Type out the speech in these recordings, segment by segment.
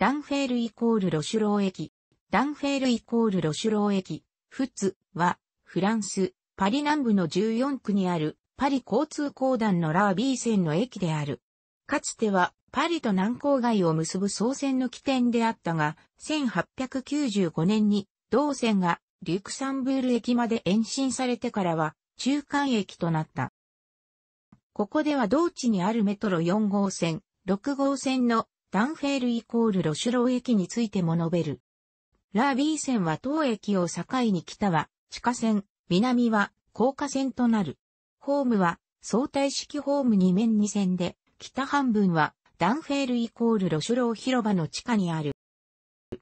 ダンフェールイコールロシュロー駅。ダンフェールイコールロシュロー駅。フッツは、フランス、パリ南部の14区にある、パリ交通公団のラービー線の駅である。かつては、パリと南郊外を結ぶ総線の起点であったが、1895年に同線がリュクサンブール駅まで延伸されてからは中間駅となった。ここでは同地にあるメトロ4号線、6号線のダンフェールイコールロシュロー駅についても述べる。ラービー線は当駅を境に北は地下線、南は高架線となる。ホームは相対式ホーム2面2線で、北半分はダンフェールイコールロシュロー広場の地下にある。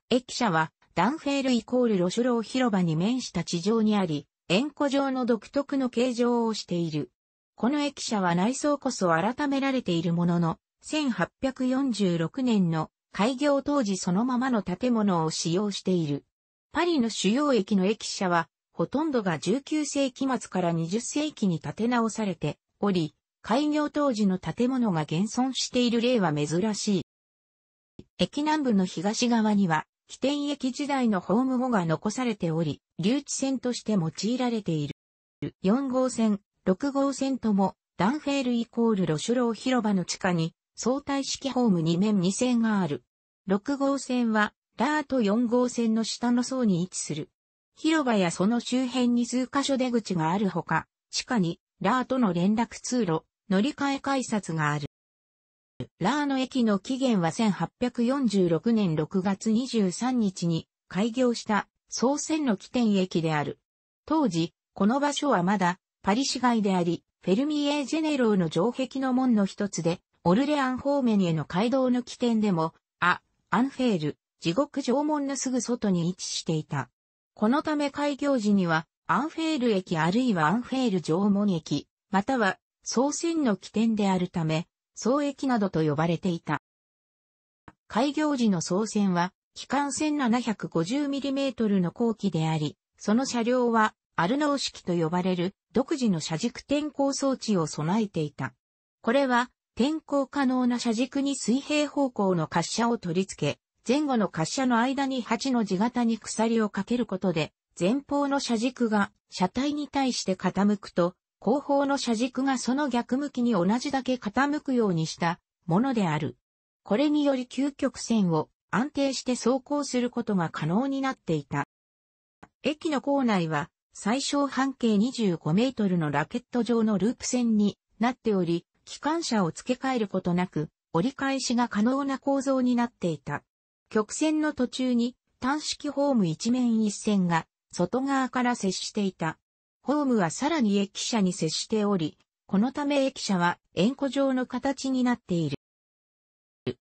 駅舎はダンフェールイコールロシュロー広場に面した地上にあり、円弧状の独特の形状をしている。この駅舎は内装こそ改められているものの、1846年の開業当時そのままの建物を使用している。パリの主要駅の駅舎は、ほとんどが19世紀末から20世紀に建て直されており、開業当時の建物が現存している例は珍しい。駅南部の東側には、起点駅時代のホーム後が残されており、留置線として用いられている。4号線、6号線とも、ダンフェールイコールロシュロー広場の地下に相対式ホーム2面2線がある。6号線は、ラート4号線の下の層に位置する。広場やその周辺に数箇所出口があるほか、地下に、ラーとの連絡通路、乗り換え改札がある。ラーの駅の起源は1846年6月23日に開業した総線の起点駅である。当時、この場所はまだパリ市街であり、フェルミエージェネローの城壁の門の一つで、オルレアン方面への街道の起点でも、ア、アンフェール、地獄城門のすぐ外に位置していた。このため開業時には、アンフェール駅あるいはアンフェール城門駅、または、総線の起点であるため、総駅などと呼ばれていた。開業時の総線は、機関線 750mm の後期であり、その車両は、アルノー式と呼ばれる独自の車軸転向装置を備えていた。これは、転向可能な車軸に水平方向の滑車を取り付け、前後の滑車の間に8の字型に鎖をかけることで、前方の車軸が車体に対して傾くと、後方の車軸がその逆向きに同じだけ傾くようにしたものである。これにより究極線を安定して走行することが可能になっていた。駅の構内は最小半径25メートルのラケット状のループ線になっており、機関車を付け替えることなく、折り返しが可能な構造になっていた。曲線の途中に単式ホーム一面一線が外側から接していた。ホームはさらに駅舎に接しており、このため駅舎は円弧状の形になっている。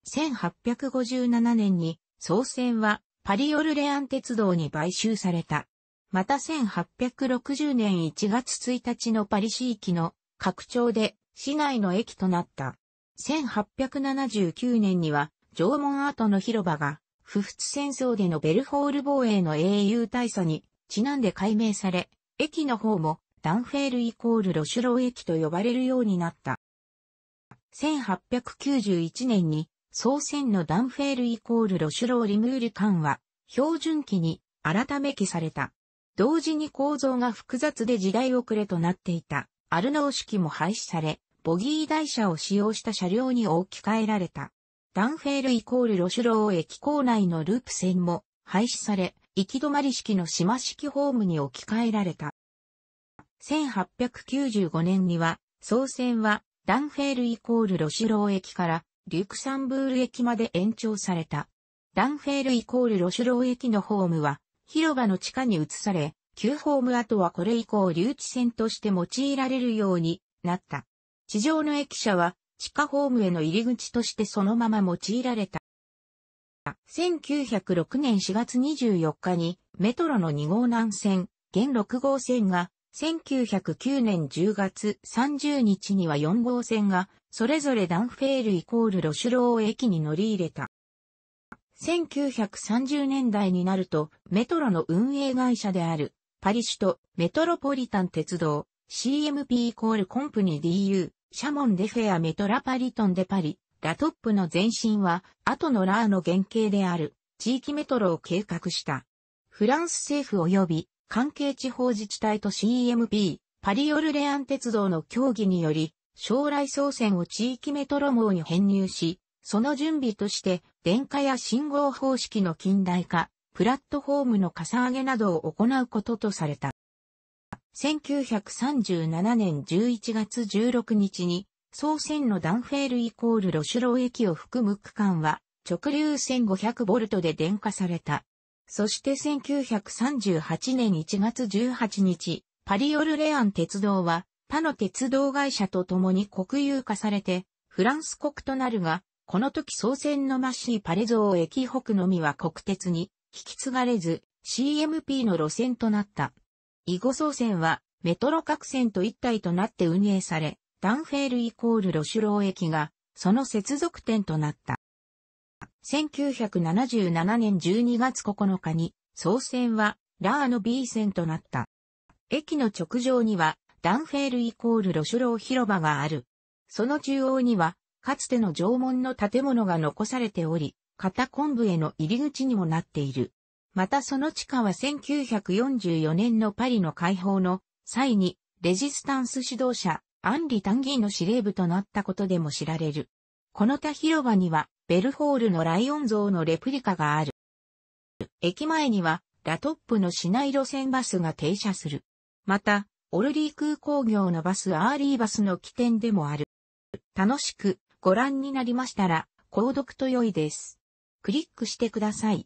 1857年に総線はパリオルレアン鉄道に買収された。また1860年1月1日のパリ市域の拡張で市内の駅となった。1879年には、縄文跡の広場が、不仏戦争でのベルフォール防衛の英雄大佐に、ちなんで改名され、駅の方も、ダンフェールイコールロシュロー駅と呼ばれるようになった。1891年に、総選のダンフェールイコールロシュローリムール艦は、標準機に改め記された。同時に構造が複雑で時代遅れとなっていた、アルノー式も廃止され、ボギー台車を使用した車両に置き換えられた。ダンフェールイコールロシュロー駅構内のループ線も廃止され、行き止まり式の島式ホームに置き換えられた。1895年には、総線はダンフェールイコールロシュロー駅からリュクサンブール駅まで延長された。ダンフェールイコールロシュロー駅のホームは広場の地下に移され、旧ホーム跡はこれ以降留置線として用いられるようになった。地上の駅舎は地下ホームへの入り口としてそのまま用いられた。1906年4月24日にメトロの2号南線、現6号線が、1909年10月30日には4号線が、それぞれダンフェールイコールロシュローを駅に乗り入れた。1930年代になると、メトロの運営会社である、パリ首都メトロポリタン鉄道、CMP イコールコンプニ DU シャモン・デ・フェア・メトラパリトン・デ・パリ、ラトップの前身は、後のラーの原型である、地域メトロを計画した。フランス政府及び、関係地方自治体と CMP、パリ・オルレアン鉄道の協議により、将来総線を地域メトロ網に編入し、その準備として、電化や信号方式の近代化、プラットフォームの重上げなどを行うこととされた。1937年11月16日に、総線のダンフェールイコールロシュロー駅を含む区間は、直流1 5 0 0トで電化された。そして1938年1月18日、パリオルレアン鉄道は、他の鉄道会社と共に国有化されて、フランス国となるが、この時総線のマシーパレゾー駅北のみは国鉄に引き継がれず、CMP の路線となった。囲碁総線は、メトロ各線と一体となって運営され、ダンフェールイコールロシュロー駅が、その接続点となった。1977年12月9日に、総線は、ラーの B 線となった。駅の直上には、ダンフェールイコールロシュロー広場がある。その中央には、かつての縄文の建物が残されており、片昆布への入り口にもなっている。またその地下は1944年のパリの解放の際にレジスタンス指導者アンリ・タンギーの司令部となったことでも知られる。この他広場にはベルホールのライオン像のレプリカがある。駅前にはラトップの市内路線バスが停車する。また、オルリー空港業のバスアーリーバスの起点でもある。楽しくご覧になりましたら、購読と良いです。クリックしてください。